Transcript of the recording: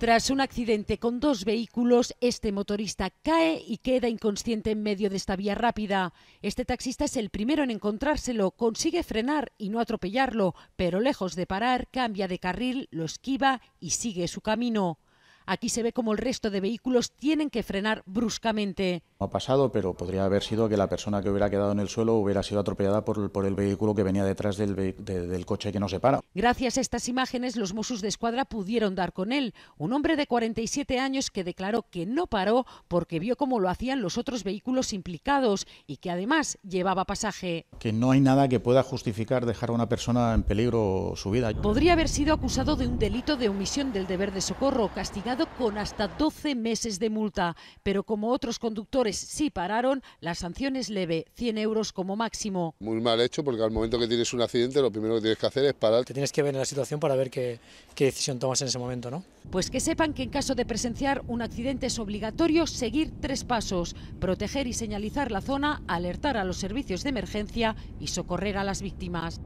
Tras un accidente con dos vehículos, este motorista cae y queda inconsciente en medio de esta vía rápida. Este taxista es el primero en encontrárselo, consigue frenar y no atropellarlo, pero lejos de parar, cambia de carril, lo esquiva y sigue su camino. Aquí se ve como el resto de vehículos tienen que frenar bruscamente. No ha pasado, pero podría haber sido que la persona que hubiera quedado en el suelo hubiera sido atropellada por el, por el vehículo que venía detrás del, del coche que no se para. Gracias a estas imágenes, los Mossos de Escuadra pudieron dar con él, un hombre de 47 años que declaró que no paró porque vio cómo lo hacían los otros vehículos implicados y que además llevaba pasaje. Que no hay nada que pueda justificar dejar a una persona en peligro su vida. Podría haber sido acusado de un delito de omisión del deber de socorro, castigado con hasta 12 meses de multa, pero como otros conductores sí pararon, la sanción es leve, 100 euros como máximo. Muy mal hecho porque al momento que tienes un accidente lo primero que tienes que hacer es parar. Te tienes que ver en la situación para ver qué, qué decisión tomas en ese momento, ¿no? Pues que sepan que en caso de presenciar un accidente es obligatorio seguir tres pasos, proteger y señalizar la zona, alertar a los servicios de emergencia y socorrer a las víctimas.